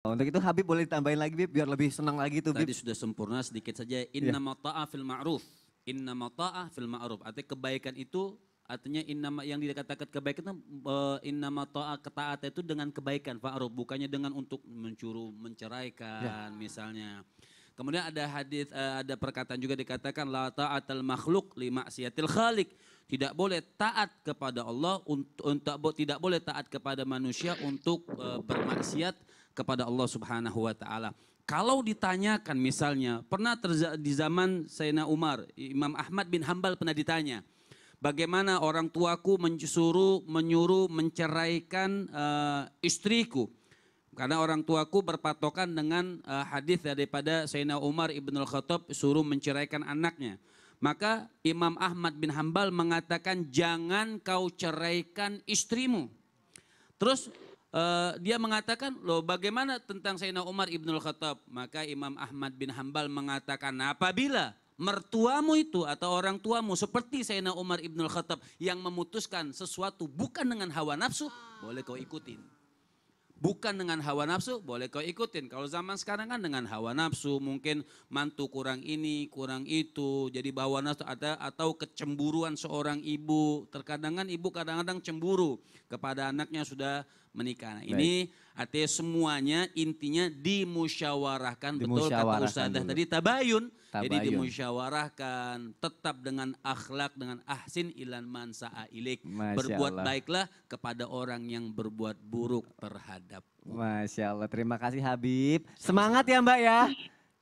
Untuk itu Habib boleh tambahin lagi Bib biar lebih senang lagi tuh Bib. Tadi sudah sempurna sedikit saja iya. inna yeah. ta'ah fil ma'ruf. Inna ta'ah fil ma'ruf. Artinya kebaikan itu artinya inna yang dikatakan kebaikan itu uh, inna ta'ah ketaatan itu dengan kebaikan fa'ruf bukannya dengan untuk mencuruh menceraikan yeah. misalnya. Kemudian ada hadis eh, ada perkataan juga dikatakan la ta'atal makhluk li ma'siyatil khaliq. Tidak boleh taat kepada Allah untuk, untuk tidak boleh taat kepada manusia untuk uh, bermaksiat kepada Allah Subhanahu wa taala. Kalau ditanyakan misalnya, pernah di zaman Sayyidina Umar, Imam Ahmad bin Hambal pernah ditanya, bagaimana orang tuaku menyuruh menyuruh menceraikan uh, istriku? Karena orang tuaku berpatokan dengan uh, hadis daripada Sayyidina Umar Ibnul Khattab suruh menceraikan anaknya. Maka Imam Ahmad bin Hambal mengatakan jangan kau ceraikan istrimu. Terus Eh, dia mengatakan, loh bagaimana tentang Sayyidina Umar Ibnul Khattab? Maka Imam Ahmad bin Hambal mengatakan, apabila mertuamu itu atau orang tuamu seperti Sayyidina Umar Ibnul Khattab yang memutuskan sesuatu bukan dengan hawa nafsu, boleh kau ikutin. Bukan dengan hawa nafsu, boleh kau ikutin. Kalau zaman sekarang kan dengan hawa nafsu, mungkin mantu kurang ini, kurang itu. Jadi bahwa nafsu ada atau kecemburuan seorang ibu. Terkadang kan ibu kadang-kadang cemburu kepada anaknya sudah menikah. Nah, ini artinya semuanya intinya dimusyawarahkan, betul kata Ustazah tadi tabayun. tabayun. Jadi dimusyawarahkan tetap dengan akhlak dengan ahsin ilan mansa'a ilik. Masya berbuat Allah. baiklah kepada orang yang berbuat buruk terhadap. Masya Allah, terima kasih Habib. Semangat ya Mbak ya.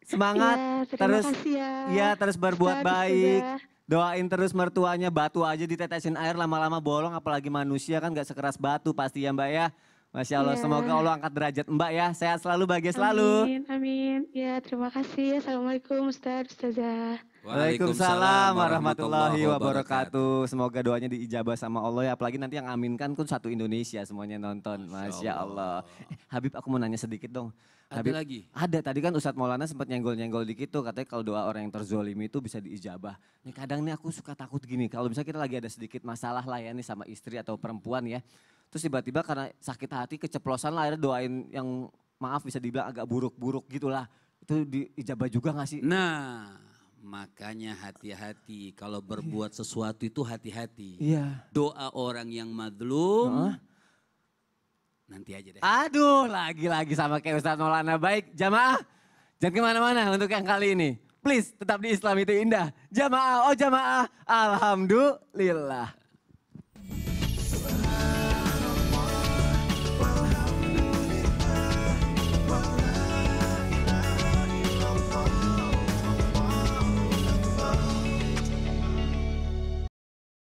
Semangat ya, terus kasih ya. ya terus berbuat baik. Juga. Doain terus mertuanya batu aja ditetesin air lama-lama bolong apalagi manusia kan gak sekeras batu pasti ya mbak ya. Masya Allah, ya. semoga Allah angkat derajat Mbak ya. Sehat selalu, bahagia selalu. Amin, amin. Ya, terima kasih. Assalamualaikum Ustaz, Ustazah. Waalaikumsalam warahmatullahi wabarakatuh. Semoga doanya diijabah sama Allah ya. Apalagi nanti yang aminkan kan satu Indonesia semuanya nonton. Masya Allah. Eh, Habib, aku mau nanya sedikit dong. Ada Habib, lagi? Ada, tadi kan Ustadz Maulana sempat nyenggol-nyenggol dikit tuh. Katanya kalau doa orang yang terzolimi itu bisa diijabah. Nih kadang nih aku suka takut gini. Kalau misalnya kita lagi ada sedikit masalah lah ya nih sama istri atau perempuan ya Terus tiba-tiba karena sakit hati keceplosan lah akhirnya doain yang maaf bisa dibilang agak buruk-buruk gitulah. Itu diijabah juga gak sih? Nah, makanya hati-hati kalau berbuat iya. sesuatu itu hati-hati. Iya. Doa orang yang madlum -huh. nanti aja deh. Aduh, lagi-lagi sama kayak Ustaz Maulana baik. Jamaah, jangan kemana-mana untuk yang kali ini. Please tetap di Islam itu indah. Jamaah, oh jamaah, alhamdulillah.